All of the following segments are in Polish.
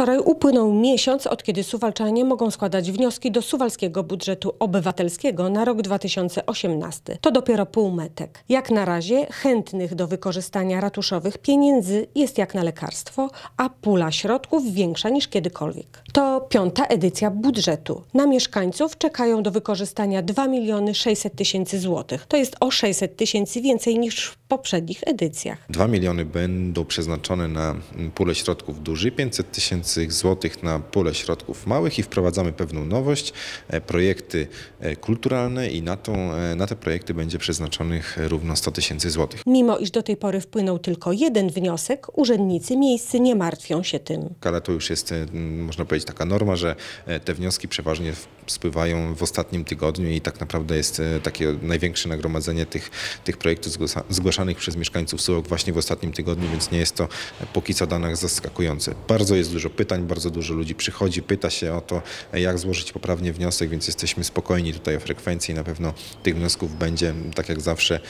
Wczoraj upłynął miesiąc, od kiedy suwalczanie mogą składać wnioski do suwalskiego budżetu obywatelskiego na rok 2018. To dopiero półmetek. Jak na razie chętnych do wykorzystania ratuszowych pieniędzy jest jak na lekarstwo, a pula środków większa niż kiedykolwiek. To piąta edycja budżetu. Na mieszkańców czekają do wykorzystania 2 miliony 600 tysięcy złotych. To jest o 600 tysięcy więcej niż w poprzednich edycjach. 2 miliony będą przeznaczone na pulę środków duży, 500 tysięcy tysięcy złotych na pulę środków małych i wprowadzamy pewną nowość, e, projekty e, kulturalne i na, tą, e, na te projekty będzie przeznaczonych równo 100 tysięcy złotych. Mimo iż do tej pory wpłynął tylko jeden wniosek, urzędnicy miejscy nie martwią się tym. Ale to już jest, można powiedzieć, taka norma, że te wnioski przeważnie spływają w ostatnim tygodniu i tak naprawdę jest takie największe nagromadzenie tych, tych projektów zgłaszanych przez mieszkańców Sułok właśnie w ostatnim tygodniu, więc nie jest to póki co danych zaskakujące. Bardzo jest dużo pytań, bardzo dużo ludzi przychodzi, pyta się o to, jak złożyć poprawnie wniosek, więc jesteśmy spokojni tutaj o frekwencji. Na pewno tych wniosków będzie, tak jak zawsze,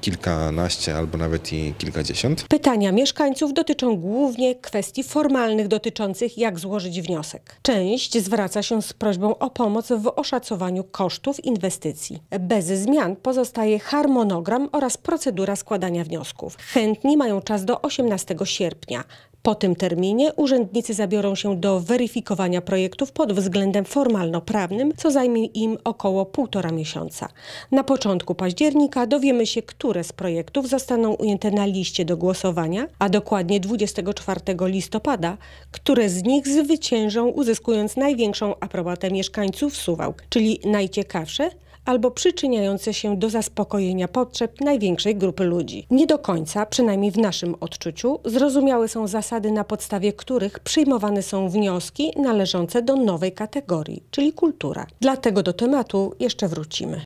kilkanaście albo nawet i kilkadziesiąt. Pytania mieszkańców dotyczą głównie kwestii formalnych dotyczących jak złożyć wniosek. Część zwraca się z prośbą o pomoc w oszacowaniu kosztów inwestycji. Bez zmian pozostaje harmonogram oraz procedura składania wniosków. Chętni mają czas do 18 sierpnia. Po tym terminie urzędnicy zabiorą się do weryfikowania projektów pod względem formalno-prawnym, co zajmie im około półtora miesiąca. Na początku października dowiemy się, które z projektów zostaną ujęte na liście do głosowania, a dokładnie 24 listopada, które z nich zwyciężą, uzyskując największą aprobatę mieszkańców Suwałk, czyli najciekawsze – albo przyczyniające się do zaspokojenia potrzeb największej grupy ludzi. Nie do końca, przynajmniej w naszym odczuciu, zrozumiałe są zasady, na podstawie których przyjmowane są wnioski należące do nowej kategorii, czyli kultura. Dlatego do tematu jeszcze wrócimy.